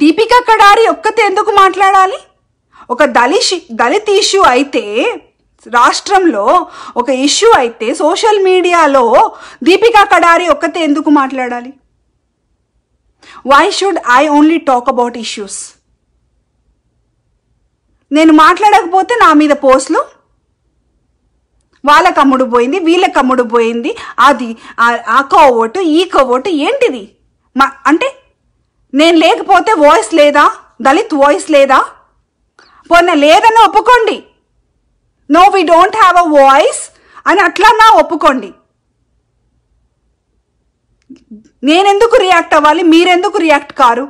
దీపికా కడారి ఒక్కతే ఎందుకు మాట్లాడాలి ఒక దళిష్ దళిత్ ఇష్యూ అయితే రాష్ట్రంలో ఒక ఇష్యూ అయితే సోషల్ మీడియాలో దీపికా కడారి ఒక్కతే ఎందుకు మాట్లాడాలి why should I only talk about issues నేను మాట్లాడకపోతే నా మీద పోస్ట్లు వాళ్ళ కమ్ముడు పోయింది వీళ్ళ కమ్ముడు పోయింది అది ఆ కోవోటు ఈ కోవోటు ఏంటిది మా అంటే నేను లేకపోతే వాయిస్ లేదా దళిత్ వాయిస్ లేదా పోనీ లేదని ఒప్పుకోండి no we don't have a voice అని అట్లన్నా ఒప్పుకోండి నేనెందుకు రియాక్ట్ అవ్వాలి మీరెందుకు రియాక్ట్ కారు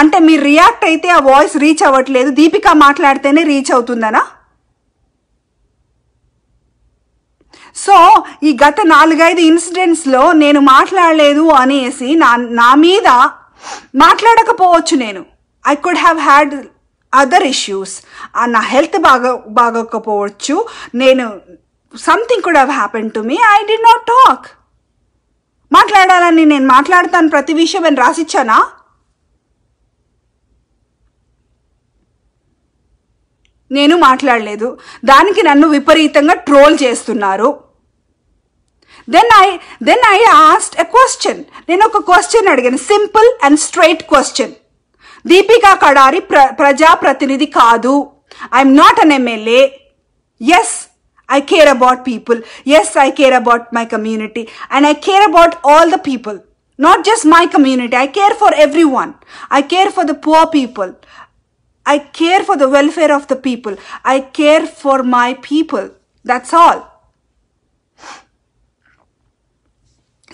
అంటే మీరు రియాక్ట్ అయితే ఆ వాయిస్ రీచ్ అవ్వట్లేదు దీపిక మాట్లాడితేనే రీచ్ అవుతుందనా సో ఈ గత నాలుగైదు ఇన్సిడెంట్స్లో నేను మాట్లాడలేదు అనేసి నా నా మీద మాట్లాడకపోవచ్చు నేను I could have had other issues నా హెల్త్ బాగా బాగోకపోవచ్చు నేను something could have happen to me I'd not talk మాట్లాడాలని నేను మాట్లాడతాను ప్రతి విషయం నేను రాసిచ్చానా నేను మాట్లాడలేదు దానికి నన్ను విపరీతంగా ట్రోల్ చేస్తున్నారు I then I asked a question. Question నేను ఒక క్వశ్చన్ అడిగాను simple and straight question Deepika Kadari Pratinidhi ప్రజాప్రతినిధి I'm not an MLA. Yes, I care about people. Yes, I care about my community and I care about all the people. Not just my community. I care for everyone. I care for the poor people. I care for the welfare of the people. I care for my people. That's all.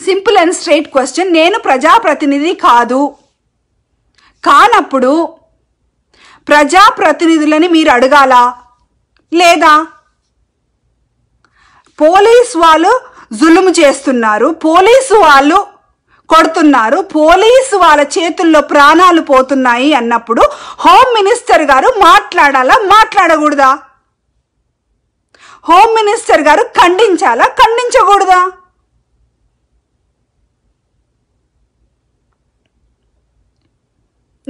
Simple and straight question నేను ప్రజాప్రతినిధి కాదు కానప్పుడు ప్రజాప్రతినిధులని మీరు అడగాల లేదా police వాళ్ళు జులుము చేస్తున్నారు police వాళ్ళు కొడుతున్నారు పోలీసు వాళ్ళ చేతుల్లో ప్రాణాలు పోతున్నాయి అన్నప్పుడు హోమ్ మినిస్టర్ గారు మాట్లాడాలా మాట్లాడకూడదా హోమ్ మినిస్టర్ గారు ఖండించాలా ఖండించకూడదా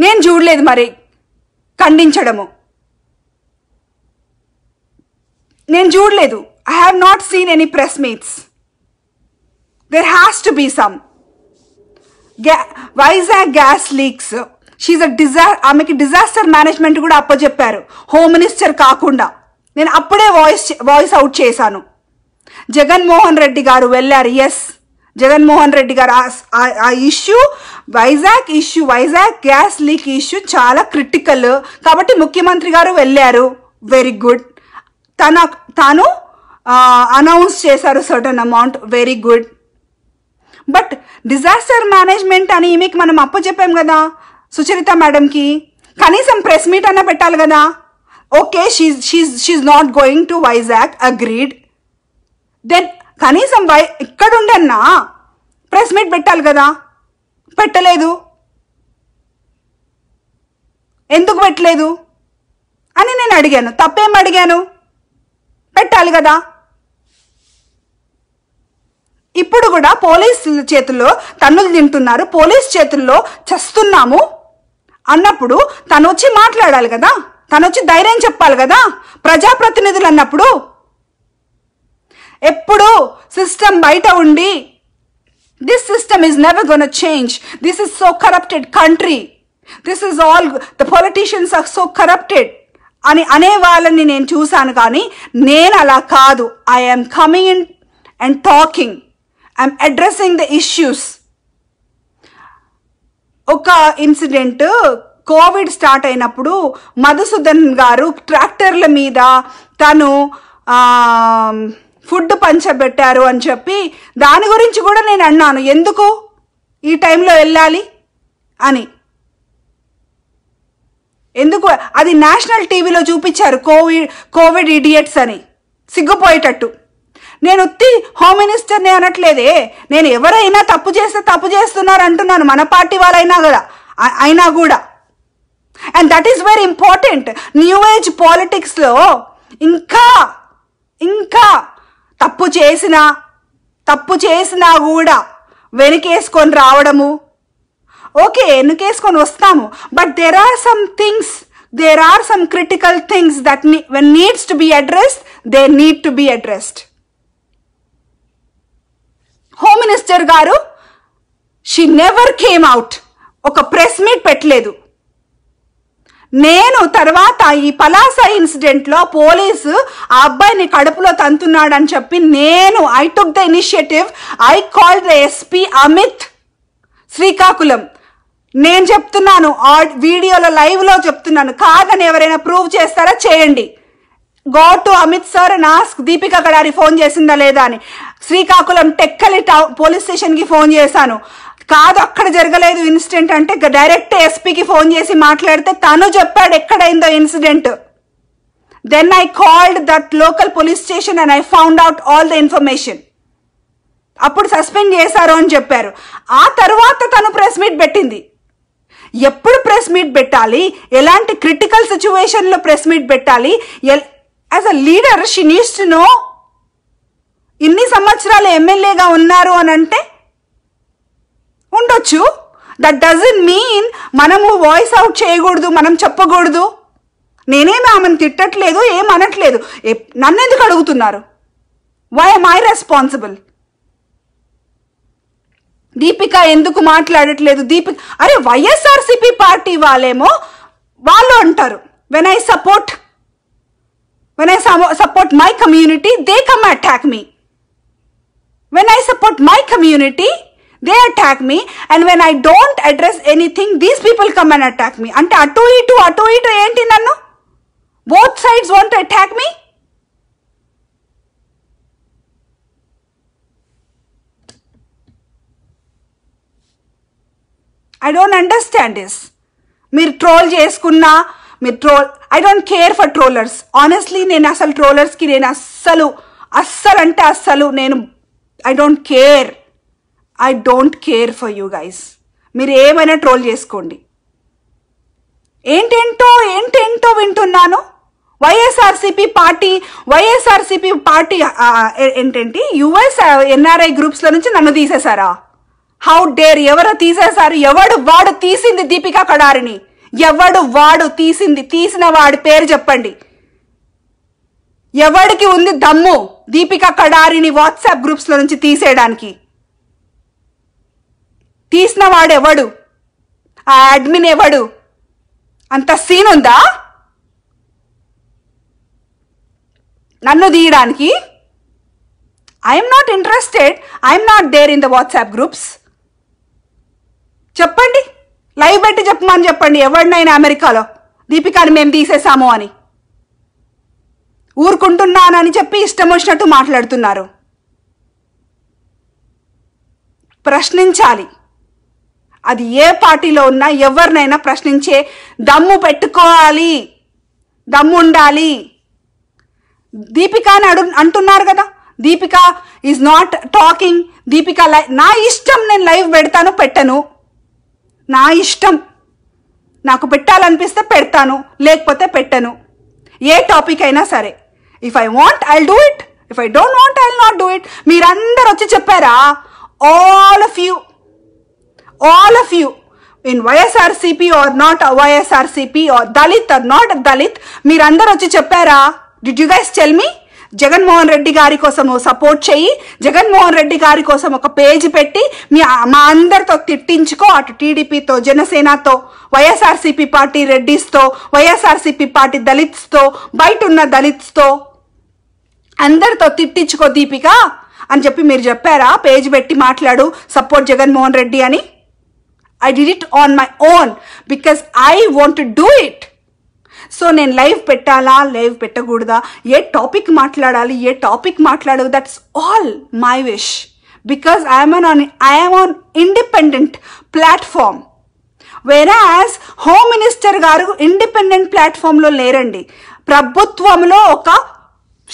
నేను చూడలేదు మరి ఖండించడము నేను చూడలేదు I have not seen any press meets there has to be some గ్యా Vizag gas leaks she's a డిజా ఆమెకి డిజాస్టర్ మేనేజ్మెంట్ కూడా అప్పచెప్పారు హోమ్ మినిస్టర్ కాకుండా నేను అప్పుడే వాయిస్ వాయిస్ అవుట్ చేశాను జగన్మోహన్ రెడ్డి గారు వెళ్ళారు ఎస్ జగన్మోహన్ రెడ్డి గారు ఆ issue Vizag issue Vizag gas leak issue చాలా క్రిటికల్ కాబట్టి ముఖ్యమంత్రి గారు వెళ్ళారు వెరీ గుడ్ తన తాను అనౌన్స్ చేశారు certain amount very good but disaster management అని ఈమెకి మనం అప్పు చెప్పాం కదా సుచరిత మేడంకి కనీసం ప్రెస్ మీట్ అన్న పెట్టాలి కదా okay she's she's she's not going to Vizag agreed then కనీసం బయ ఇక్కడుండన్నా ప్రెస్ మీట్ పెట్టాలి కదా పెట్టలేదు ఎందుకు పెట్టలేదు అని నేను అడిగాను తప్పేం అడిగాను పెట్టాలి కదా ఇప్పుడు కూడా పోలీసుల చేతుల్లో తన్నులు తింటున్నారు పోలీస్ చేతుల్లో చస్తున్నాము అన్నప్పుడు తను వచ్చి మాట్లాడాలి కదా తను వచ్చి ధైర్యం చెప్పాలి కదా ప్రజాప్రతినిధులు అన్నప్పుడు ఎప్పుడు సిస్టమ్ బయట ఉండి this system is never gonna change this is so corrupted country this is all the politicians are so corrupted అని అనే వాళ్ళని నేను చూశాను కానీ నేను అలా కాదు I'm coming in and talking I'm addressing the issues ఒక ఇన్సిడెంట్ కోవిడ్ స్టార్ట్ అయినప్పుడు మధుసూదన్ గారు ట్రాక్టర్ల మీద తను ఫుడ్ పంచబెట్టారు అని చెప్పి దాని గురించి కూడా నేను అన్నాను ఎందుకు ఈ టైంలో వెళ్ళాలి అని ఎందుకు అది నేషనల్ టీవీలో చూపించారు కోవిడ్ కోవిడ్ ఇడియట్స్ అని సిగ్గుపోయేటట్టు నేను ఉత్తి హోమ్ మినిస్టర్ని అనట్లేదే నేను ఎవరైనా తప్పు చేస్తే తప్పు చేస్తున్నారు అంటున్నాను మన పార్టీ వాళ్ళైనా కదా అయినా కూడా and that is very important new age పాలిటిక్స్లో ఇంకా ఇంకా తప్పు చేసినా తప్పు చేసినా కూడా వెనుకేసుకొని రావడము ఓకే వెనుకేసుకొని వస్తాము but there are some things there are some critical things that when needs to be addressed they need to be addressed home minister garu she never came out ఒక ప్రెస్ మీట్ పెట్టలేదు నేను తర్వాత ఈ పలాస ఇన్సిడెంట్లో పోలీసు ఆ అబ్బాయిని కడుపులో తంతున్నాడని చెప్పి నేను I took the initiative I call the SP Amit Srikakulam నేను చెప్తున్నాను ఆ వీడియోలో లైవ్లో చెప్తున్నాను కాదని ఎవరైనా ప్రూవ్ చేస్తారా చేయండి గో టు అమిత్ సార్ నా దీపిక గడారి ఫోన్ చేసిందా లేదా అని శ్రీకాకుళం టెక్కలి టౌన్ పోలీస్ స్టేషన్కి ఫోన్ చేశాను కాదు అక్కడ జరగలేదు ఇన్సిడెంట్ అంటే డైరెక్ట్ ఎస్పీకి ఫోన్ చేసి మాట్లాడితే తను చెప్పాడు ఎక్కడైందో incident then I called that local police station and I found out all the information అప్పుడు సస్పెండ్ చేశారు అని చెప్పారు ఆ తర్వాత తను ప్రెస్ మీట్ పెట్టింది ఎప్పుడు ప్రెస్ మీట్ పెట్టాలి ఎలాంటి క్రిటికల్ సిచ్యువేషన్లో ప్రెస్ మీట్ పెట్టాలి as a leader she needs to know ఇన్ని సంవత్సరాలు ఎమ్మెల్యేగా ఉన్నారు అని అంటే ఉండొచ్చు దట్ డజన్ మీన్ మనము వాయిస్ అవుట్ చేయకూడదు మనం చెప్పకూడదు నేనేమి ఆమెను తిట్టట్లేదు ఏం అనట్లేదు నన్ను ఎందుకు అడుగుతున్నారు why am I responsible Deepika ఎందుకు మాట్లాడట్లేదు దీపిక అరే వైఎస్ఆర్సిపి పార్టీ వాళ్ళేమో వాళ్ళు అంటారు when I support when I support my community they come attack me when I support my community they attack me and when I don't address anything these people come and attack me అంటే అటు ఇటు అటు ఇటు ఏంటి నన్ను both sides want attack me I don't understand this మీరు troll చేసుకున్నా మీరు troll I don't care for trollers honestly నేను అసలు ట్రోలర్స్కి నేను అస్సలు అస్సలు అంటే అస్సలు నేను I don't care I don't care for you guys మీరు ఏమైనా ట్రోల్ చేసుకోండి ఏంటేంటో ఏంటేంటో వింటున్నాను వైఎస్ఆర్సీపీ పార్టీ వైఎస్ఆర్సీపీ పార్టీ ఏంటంటే యుఎస్ ఎన్ఆర్ఐ గ్రూప్స్లో నుంచి నన్ను తీసేశారా హౌ డేర్ ఎవరు తీసేశారు ఎవడు వాడు తీసింది దీపికా కడారిని ఎవడు వాడు తీసింది తీసిన వాడి పేరు చెప్పండి ఎవడికి ఉంది దమ్ము దీపికా కడారిని వాట్సాప్ గ్రూప్స్లో నుంచి తీసేయడానికి తీసిన ఎవడు ఆ అడ్మిన్ ఎవడు అంత సీన్ ఉందా నన్ను తీయడానికి I'm not interested I'm not there in the WhatsApp groups చెప్పండి లైవ్ పెట్టి చెప్పమని చెప్పండి ఎవరినైనా అమెరికాలో దీపికాని మేము తీసేసాము అని ఊరుకుంటున్నానని చెప్పి ఇష్టం వచ్చినట్టు మాట్లాడుతున్నారు ప్రశ్నించాలి అది ఏ పార్టీలో ఉన్నా ఎవరినైనా ప్రశ్నించే దమ్ము పెట్టుకోవాలి దమ్ము ఉండాలి దీపిక అని అడు అంటున్నారు కదా Deepika is not talking Deepika live నా ఇష్టం నేను లైవ్ పెడతాను పెట్టను నా ఇష్టం నాకు పెట్టాలనిపిస్తే పెడతాను లేకపోతే పెట్టను ఏ టాపిక్ అయినా సరే if I want I do it if I don't want I not do it మీరందరూ వచ్చి చెప్పారా all of you all of you in YSRCP or not YSRCP or Dalit or not Dalit మీరందరూ వచ్చి చెప్పారా did you guys tell me Jaganmohan Reddy గారి కోసం support చేయి జగన్మోహన్ రెడ్డి గారి కోసం ఒక పేజీ పెట్టి మీ మా అందరితో తిట్టించుకో అటు టీడీపీతో జనసేనతో వైఎస్ఆర్సీపీ పార్టీ రెడ్డిస్తో వైఎస్ఆర్సీపీ పార్టీ దళిత్స్తో బయట ఉన్న దళిత్స్తో అందరితో తిట్టించుకో దీపిక అని చెప్పి మీరు చెప్పారా పేజీ పెట్టి మాట్లాడు సపోర్ట్ జగన్మోహన్ రెడ్డి అని I did it on my own because I want do it so నేను లైవ్ పెట్టాలా లైవ్ పెట్టకూడదా ఏ టాపిక్ మాట్లాడాలి ఏ టాపిక్ మాట్లాడదు that's all my wish because I'm on I'm on independent platform whereas home minister garu independent ప్లాట్ఫామ్లో లేరండి ప్రభుత్వంలో ఒక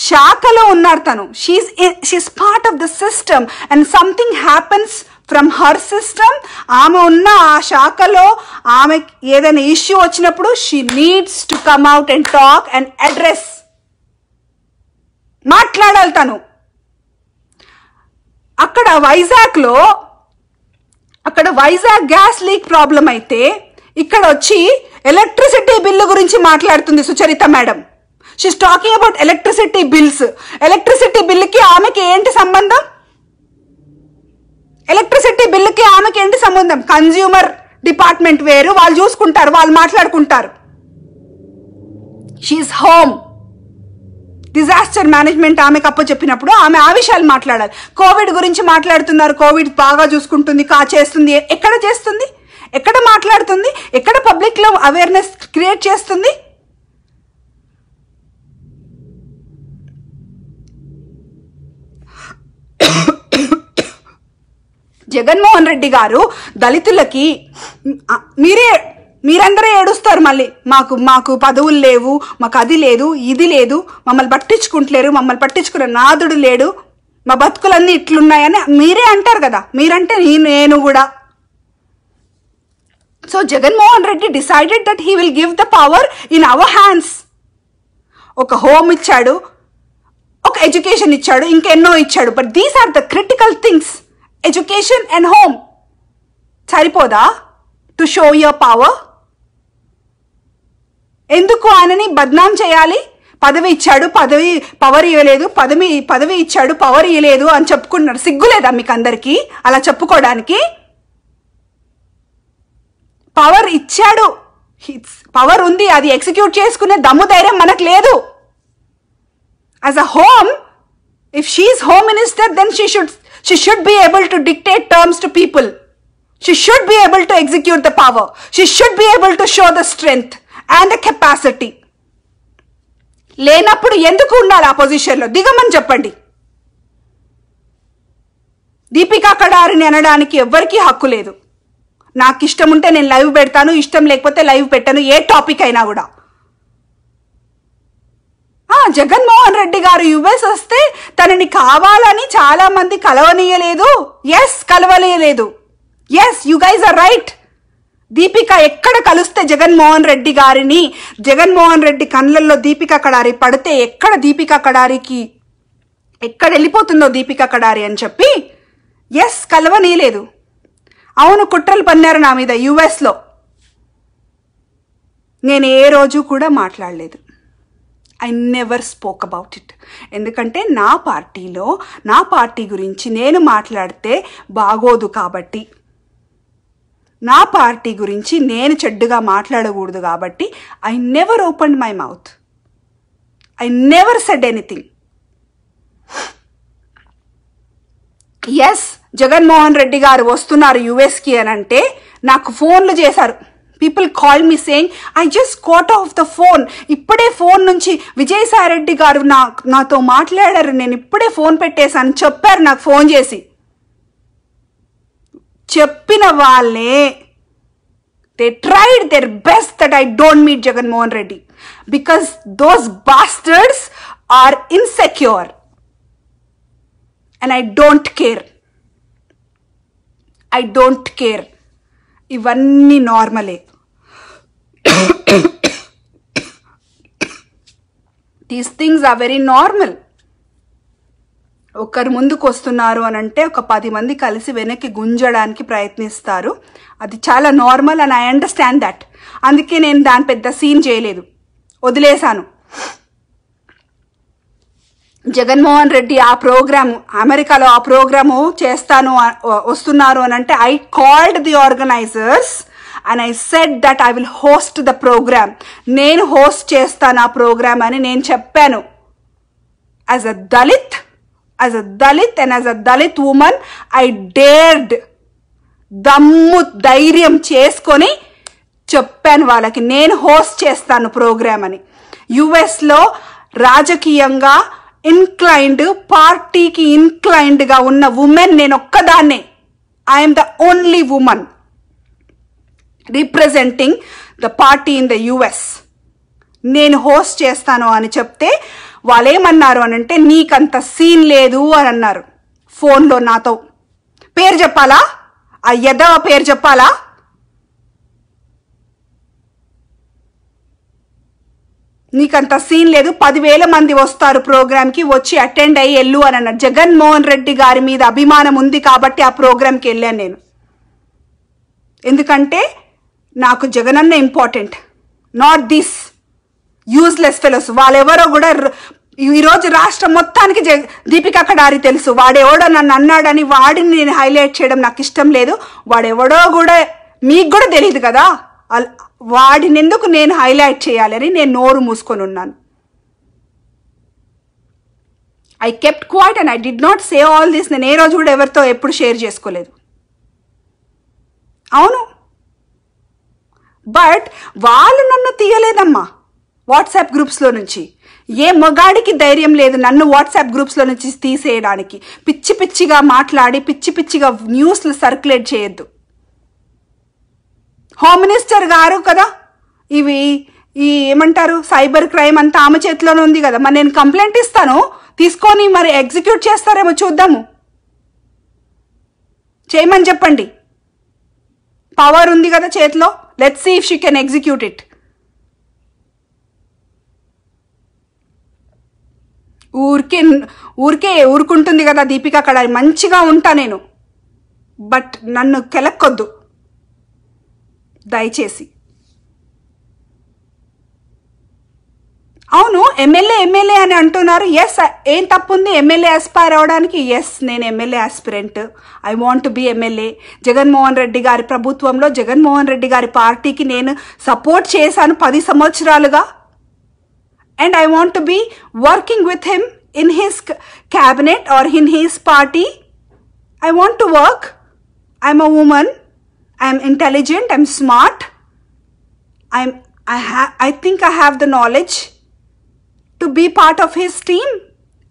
శాఖలో ఉన్నారు తను she's she's part of the system and something happens from her system ఆమె ఉన్న ఆ శాఖలో ఆమె ఏదైనా ఇష్యూ వచ్చినప్పుడు she needs to come out and talk and address మాట్లాడాలి తను అక్కడ వైజాగ్లో అక్కడ వైజాగ్ గ్యాస్ లీక్ ప్రాబ్లం అయితే ఇక్కడ వచ్చి ఎలక్ట్రిసిటీ బిల్లు గురించి మాట్లాడుతుంది Sucharita madam she's talking about electricity bills electricity బిల్కి ఆమెకి ఏంటి సంబంధం ఎలక్ట్రిసిటీ బిల్లుకి ఆమెకి ఏంటి సంబంధం కన్జ్యూమర్ డిపార్ట్మెంట్ వేరు వాళ్ళు చూసుకుంటారు వాళ్ళు మాట్లాడుకుంటారు షీఈ్ హోమ్ డిజాస్టర్ మేనేజ్మెంట్ ఆమెకు అప్ప చెప్పినప్పుడు ఆమె ఆ విషయాలు మాట్లాడాలి కోవిడ్ గురించి మాట్లాడుతున్నారు కోవిడ్ బాగా చూసుకుంటుంది కా చేస్తుంది ఎక్కడ చేస్తుంది ఎక్కడ మాట్లాడుతుంది ఎక్కడ పబ్లిక్లో అవేర్నెస్ క్రియేట్ చేస్తుంది జగన్మోహన్ రెడ్డి గారు దళితులకి మీరే మీరందరూ ఏడుస్తారు మళ్ళీ మాకు మాకు పదవులు లేవు మాకు అది లేదు ఇది లేదు మమ్మల్ని పట్టించుకుంటలేరు మమ్మల్ని పట్టించుకునే నాదుడు లేడు మా బతుకులన్నీ ఇట్లున్నాయని మీరే అంటారు కదా మీరంటే నేను కూడా so Jaganmohan Reddy decided that he will give the power in our hands ఒక హోమ్ ఇచ్చాడు ఒక ఎడ్యుకేషన్ ఇచ్చాడు ఇంకెన్నో ఇచ్చాడు but these are the critical things education and home సరిపోదా టు షో యువర్ పవర్ ఎందుకు ఆయనని బద్నాం చేయాలి పదవి ఇచ్చాడు పదవి పవర్ ఇవ్వలేదు పదవి పదవి ఇచ్చాడు పవర్ ఇవ్వలేదు అని చెప్పుకుంటున్నారు సిగ్గులేదా మీకు అందరికీ అలా చెప్పుకోవడానికి పవర్ ఇచ్చాడు పవర్ ఉంది అది ఎగ్జిక్యూట్ చేసుకునే దమ్ము ధైర్యం మనకు లేదు as a home if she's home minister then she should She should be able to dictate terms to people. She should be able to execute the power. She should be able to show the strength and the capacity. లేనప్పుడు ఎందుకు ఉన్నారు ఆ పొజిషన్లో దిగమని చెప్పండి దీపికా కడారిని అనడానికి ఎవ్వరికీ హక్కు లేదు నాకు ఇష్టం ఉంటే నేను లైవ్ పెడతాను ఇష్టం లేకపోతే లైవ్ పెట్టను ఏ టాపిక్ అయినా కూడా జగన్మోహన్ రెడ్డి గారు యుఎస్ వస్తే తనని కావాలని చాలా మంది కలవనీయలేదు ఎస్ కలవనీయలేదు yes you guys are right Deepika ఎక్కడ కలిస్తే జగన్మోహన్ రెడ్డి గారిని జగన్మోహన్ రెడ్డి కళ్ళల్లో దీపిక కడారి పడితే ఎక్కడ దీపిక కడారికి ఎక్కడ వెళ్ళిపోతుందో దీపిక కడారి అని చెప్పి ఎస్ కలవనీయలేదు అవును కుట్రలు పన్నారు నా మీద యుఎస్లో నేను ఏ రోజు కూడా మాట్లాడలేదు I never spoke about it ఎందుకంటే నా పార్టీలో నా పార్టీ గురించి నేను మాట్లాడితే బాగోదు కాబట్టి నా పార్టీ గురించి నేను చెడ్డుగా మాట్లాడకూడదు కాబట్టి I never open my mouth I never said anything yes Jaganmohan Reddy garu వస్తున్నారు యుఎస్కి అని అంటే నాకు ఫోన్లు చేశారు people call me saying I just cut off the phone ఇప్పుడే ఫోన్ నుంచి విజయసాయిరెడ్డి గారు నా నాతో మాట్లాడారు నేను ఇప్పుడే ఫోన్ పెట్టేశాను చెప్పారు నాకు ఫోన్ చేసి చెప్పిన వాళ్ళే they tried their best that I don't meet Jaganmohan Reddy because those bastards are insecure and I don't care I don't care ఇవన్నీ నార్మలే these things are very normal ఒకరు ముందుకు వస్తున్నారు అని అంటే ఒక పది మంది కలిసి వెనక్కి గుంజడానికి ప్రయత్నిస్తారు అది చాలా normal and I understand that అందుకే నేను దాని పెద్ద సీన్ చేయలేదు వదిలేశాను జగన్మోహన్ రెడ్డి ఆ ప్రోగ్రాము అమెరికాలో ఆ ప్రోగ్రాము చేస్తాను వస్తున్నారు అని అంటే I called the organisers and I said that I will host the programme నేను హోస్ట్ చేస్తాను ఆ ప్రోగ్రామ్ అని నేను చెప్పాను as a Dalit as a Dalit and as a Dalit women I dared దమ్ము ధైర్యం చేసుకొని చెప్పాను వాళ్ళకి నేను హోస్ట్ చేస్తాను ప్రోగ్రామ్ అని యుఎస్లో రాజకీయంగా ఇన్క్లైన్డ్ పార్టీకి ఇన్క్లైన్డ్గా ఉన్న ఉమెన్ నేను ఒక్కదాన్నే I'm the only women representing the party in the US నేను హోస్ట్ చేస్తాను అని చెప్తే వాళ్ళు ఏమన్నారు అని అంటే నీకంత సీన్ లేదు అని అన్నారు ఫోన్లో నాతో పేరు చెప్పాలా ఆ ఎదవ పేరు చెప్పాలా నీకంత సీన్ లేదు పదివేల మంది వస్తారు ప్రోగ్రామ్కి వచ్చి అటెండ్ అయ్యి వెళ్ళు అని అన్నారు జగన్మోహన్ రెడ్డి గారి మీద అభిమానం ఉంది కాబట్టి ఆ ప్రోగ్రామ్కి వెళ్ళాను నేను ఎందుకంటే నాకు Jaganna important not this useless fellows వాళ్ళెవరో కూడా ఈరోజు రాష్ట్రం మొత్తానికి దీపిక కడారి తెలుసు వాడెవడో నన్ను అన్నాడని వాడిని నేను హైలైట్ చేయడం నాకు ఇష్టం లేదు వాడెవడో కూడా మీకు కూడా తెలియదు కదా వాడిని ఎందుకు నేను హైలైట్ చేయాలని నేను నోరు మూసుకొని ఉన్నాను I kept quiet and I did not save all this నేను ఏ రోజు కూడా ఎవరితో ఎప్పుడు షేర్ చేసుకోలేదు అవును బట్ వాళ్ళు నన్ను తీయలేదమ్మా వాట్సాప్ గ్రూప్స్లో నుంచి ఏ మగాడికి ధైర్యం లేదు నన్ను వాట్సాప్ గ్రూప్స్లో నుంచి తీసేయడానికి పిచ్చి పిచ్చిగా మాట్లాడి పిచ్చి పిచ్చిగా న్యూస్లు సర్క్యులేట్ చేయొద్దు హోమ్ మినిస్టర్ గారు కదా ఇవి ఈ ఏమంటారు సైబర్ క్రైమ్ అంతా ఆమె చేతిలోనే ఉంది కదా మరి నేను కంప్లైంట్ ఇస్తాను తీసుకొని మరి ఎగ్జిక్యూట్ చేస్తారేమో చూద్దాము చేయమని చెప్పండి పవర్ ఉంది కదా చేతిలో let's see if she can execute it ఊరికే ఊరికే ఊరుకుంటుంది కదా దీపిక అక్కడ మంచిగా ఉంటా నేను బట్ నన్ను కెలక్కొద్దు దయచేసి అవును ఎమ్మెల్యే ఎమ్మెల్యే అని అంటున్నారు ఎస్ ఏం తప్పుంది ఎమ్మెల్యే ఆస్పైర్ అవడానికి ఎస్ నేను MLA aspirant I want be MLA Jaganmohan Reddy గారి ప్రభుత్వంలో జగన్మోహన్ రెడ్డి గారి పార్టీకి నేను సపోర్ట్ చేశాను పది సంవత్సరాలుగా and I want be working with him in his cabinet or in his party I want to work I'm a women I'm intelligent I'm smart I'm I ha I think I have the knowledge to be part of his team.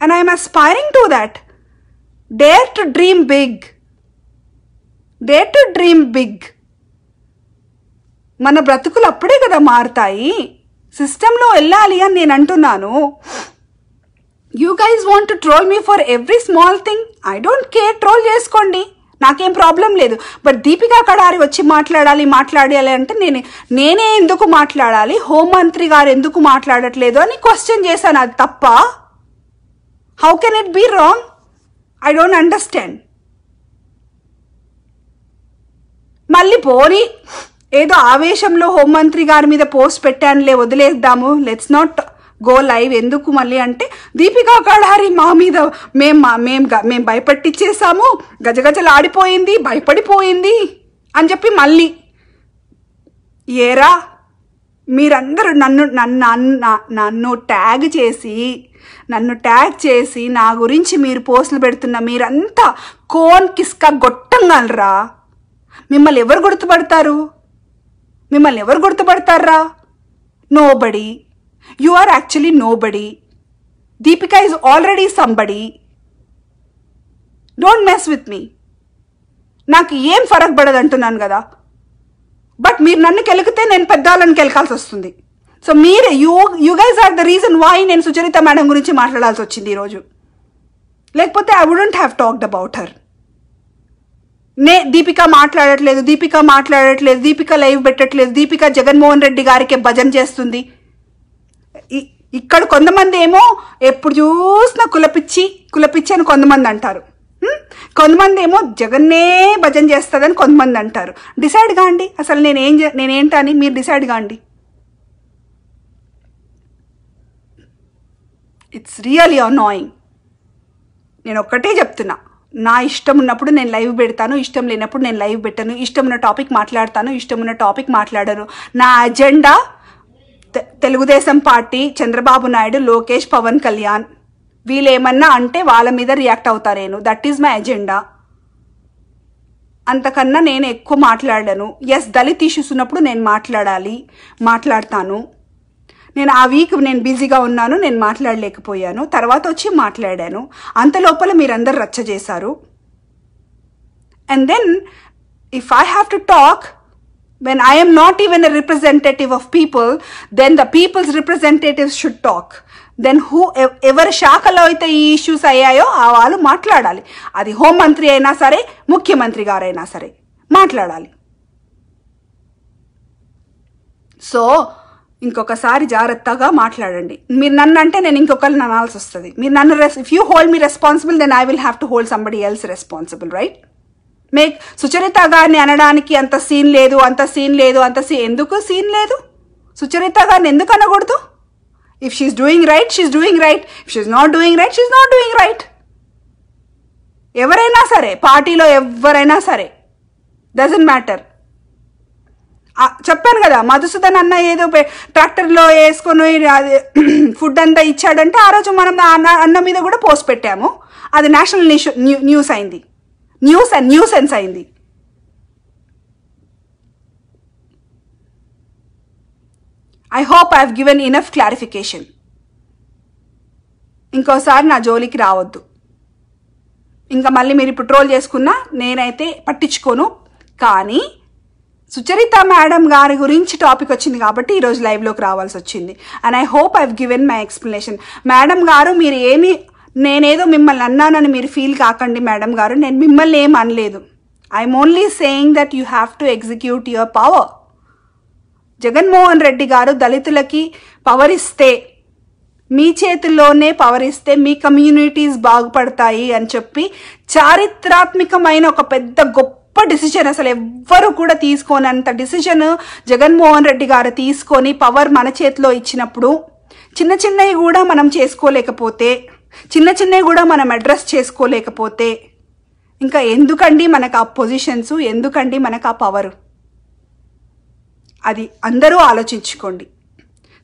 And I am aspiring to that. Dare to dream big. Dare to dream big. మన బ్రతుకులు అప్పుడే కదా మారుతాయి సిస్టంలో వెళ్ళాలి అని నేను అంటున్నాను you guys want troll me for every small thing I don't care troll చేసుకోండి నాకేం ప్రాబ్లం లేదు బట్ దీపికా కడారి వచ్చి మాట్లాడాలి మాట్లాడాలి అంటే నేను నేనే ఎందుకు మాట్లాడాలి హోంమంత్రి గారు ఎందుకు మాట్లాడట్లేదు అని క్వశ్చన్ చేశాను అది తప్ప how can it be wrong I don't understand మళ్ళీ పోని ఏదో ఆవేశంలో హోంమంత్రి గారి మీద పోస్ట్ పెట్టానులే వదిలేద్దాము లెట్స్ నాట్ గో లైవ్ ఎందుకు మళ్ళీ అంటే దీపికా కడారి మా మీద మేం మా మేము మేము భయపెట్టిచ్చేసాము గజగజలు భయపడిపోయింది అని చెప్పి మళ్ళీ ఏరా మీరందరూ నన్ను నన్ను నన్ను ట్యాగ్ చేసి నన్ను ట్యాగ్ చేసి నా గురించి మీరు పోస్టులు పెడుతున్న మీరంతా కోన్ కిస్క గొట్టంగలరా మిమ్మల్ని ఎవరు గుర్తుపడతారు మిమ్మల్ని ఎవరు గుర్తుపడతారా nobody You are actually nobody. Deepika is already somebody don't mess with me నాకు ఏం ఫరక్ పడదు అంటున్నాను కదా బట్ మీరు నన్ను కెలికితే నేను పెద్దాళ్ళని కెలకాల్సి వస్తుంది సో మీరే you you guys are the reason why నేను సుచరిత మేడం గురించి మాట్లాడాల్సి వచ్చింది ఈరోజు లేకపోతే I wouldn't have talked about her నే దీపిక మాట్లాడట్లేదు దీపిక మాట్లాడట్లేదు దీపిక లైవ్ పెట్టట్లేదు దీపిక జగన్మోహన్ రెడ్డి గారికి భజన చేస్తుంది ఇక్కడ కొంతమంది ఏమో ఎప్పుడు చూసినా కులపిచ్చి కులపిచ్చి అని కొంతమంది అంటారు కొంతమంది ఏమో జగన్నే భజన చేస్తుందని కొంతమంది అంటారు డిసైడ్ కాండి అసలు నేనేం నేనేంటని మీరు డిసైడ్ కాండి ఇట్స్ రియలీ అనాయింగ్ నేను ఒక్కటే చెప్తున్నా నా ఇష్టం ఉన్నప్పుడు నేను లైవ్ పెడతాను ఇష్టం లేనప్పుడు నేను లైవ్ పెట్టను ఇష్టం ఉన్న టాపిక్ మాట్లాడతాను ఇష్టం ఉన్న టాపిక్ మాట్లాడను నా అజెండా తెలుగుదేశం పార్టీ చంద్రబాబు నాయుడు లోకేష్ పవన్ కళ్యాణ్ వీళ్ళేమన్నా అంటే వాళ్ళ మీద రియాక్ట్ అవుతారేను దట్ ఈజ్ మై ఎజెండా అంతకన్నా నేను ఎక్కువ మాట్లాడను ఎస్ దళిత్ ఇష్యూస్ ఉన్నప్పుడు నేను మాట్లాడాలి మాట్లాడతాను నేను ఆ వీక్ నేను బిజీగా ఉన్నాను నేను మాట్లాడలేకపోయాను తర్వాత వచ్చి మాట్లాడాను అంత లోపల మీరందరు రచ్చ చేశారు and then if I have to talk when I am not even a representative of people, then the people's representatives should talk. Then who ఎవరి శాఖలో అయితే ఈ ఇష్యూస్ అయ్యాయో ఆ వాళ్ళు మాట్లాడాలి అది హోంమంత్రి అయినా సరే ముఖ్యమంత్రి గారైనా సరే మాట్లాడాలి సో ఇంకొకసారి జాగ్రత్తగా మాట్లాడండి మీరు నన్ను అంటే నేను ఇంకొకరిని అనాల్సి వస్తుంది మీరు నన్ను if you hold me responsible then I will have to hold somebody else responsible right make Sucharita గారిని అనడానికి అంత సీన్ లేదు అంత సీన్ లేదు అంత సీన్ ఎందుకు సీన్ లేదు సుచరిత గారిని ఎందుకు అనకూడదు if she's doing right she's doing right if she's not doing right she's not doing right ఎవరైనా సరే పార్టీలో ఎవరైనా సరే డజంట్ మ్యాటర్ చెప్పాను కదా మధుసూదన్ అన్న ఏదో ట్రాక్టర్లో వేసుకొని అది ఫుడ్ అంతా ఇచ్చాడంటే ఆ రోజు మనం అన్న మీద కూడా పోస్ట్ పెట్టాము అది నేషనల్ న్యూస్ అయింది న్యూస్ సెన్స్ అయింది I hope I uh given enough clarification ఇంకోసారి నా జోలికి రావద్దు ఇంకా మళ్ళీ మీరు ఇప్పుడు ట్రోల్ చేసుకున్నా నేనైతే పట్టించుకోను కానీ సుచరిత మేడం గారి గురించి టాపిక్ వచ్చింది కాబట్టి ఈరోజు లైవ్లోకి రావాల్సి వచ్చింది and I hope I've given my explanation madam గారు మీరు ఏమి నేనేదో మిమ్మల్ని అన్నానని మీరు ఫీల్ కాకండి మేడం గారు నేను మిమ్మల్ని ఏం అనలేదు I'm only saying that you have to execute your power Jaganmohan Reddy గారు దళితులకి పవర్ ఇస్తే మీ చేతుల్లోనే పవర్ ఇస్తే మీ కమ్యూనిటీస్ బాగుపడతాయి అని చెప్పి చారిత్రాత్మకమైన ఒక పెద్ద గొప్ప డిసిషన్ అసలు ఎవ్వరు కూడా తీసుకోనంత డిసిజన్ జగన్మోహన్ రెడ్డి గారు తీసుకొని పవర్ మన చేతిలో ఇచ్చినప్పుడు చిన్న చిన్నవి కూడా మనం చేసుకోలేకపోతే చిన్న చిన్నవి కూడా మనం అడ్రస్ చేసుకోలేకపోతే ఇంకా ఎందుకండి మనకు ఆ పొజిషన్స్ ఎందుకండి మనకు ఆ పవరు అది అందరూ ఆలోచించుకోండి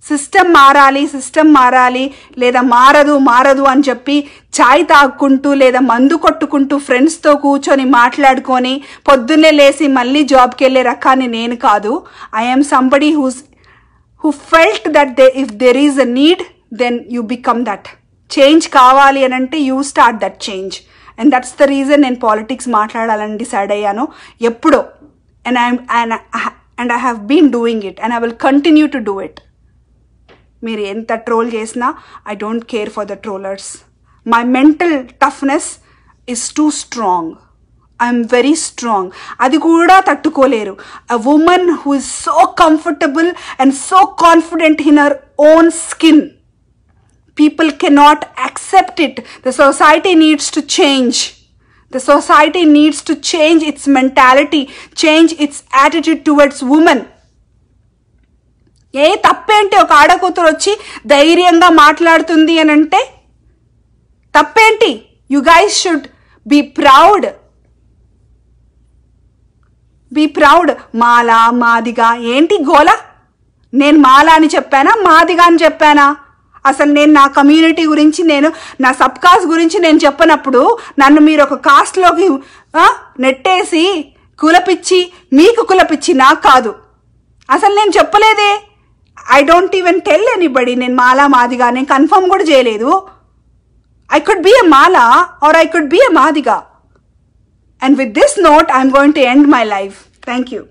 సిస్టమ్ మారాలి సిస్టమ్ మారాలి లేదా మారదు మారదు అని చెప్పి ఛాయ్ తాగుకుంటూ లేదా మందు కొట్టుకుంటూ ఫ్రెండ్స్తో కూర్చొని మాట్లాడుకొని పొద్దున్నే లేచి మళ్ళీ జాబ్కి వెళ్ళే రకాన్ని నేను కాదు I'm somebody who's who felt that they if there is a need then you become that change కావాలి అని అంటే you start that change and that's the reason నేను పాలిటిక్స్ మాట్లాడాలని డిసైడ్ అయ్యాను ఎప్పుడో and I and and I have been doing it and I will continue to do it మీరు ఎంత troll చేసినా I don't care for the trollers my mental toughness is too strong I'm very strong అది కూడా తట్టుకోలేరు a women who is so comfortable and so confident in her own skin people cannot accept it. The society needs to change. The society needs to change its mentality, change its attitude towards women. ఏ తప్పేంటి ఒక ఆడకూతురు వచ్చి ధైర్యంగా మాట్లాడుతుంది అని అంటే తప్పేంటి you guys should be proud be proud Mala Madiga ఏంటి గోల నేను మాలా అని చెప్పానా మాదిగా అని చెప్పానా అసలు నేను నా కమ్యూనిటీ గురించి నేను నా సబ్ కాస్ట్ గురించి నేను చెప్పనప్పుడు నన్ను మీరు ఒక కాస్ట్లోకి నెట్టేసి కులపిచ్చి మీకు కులపిచ్చి నాకు కాదు అసలు నేను చెప్పలేదే I don't even tell anybody నేను మాలా మాదిగా నేను కన్ఫర్మ్ కూడా చేయలేదు I could be a Mala or I could be a Madiga and with this note I'm going to end my life thank you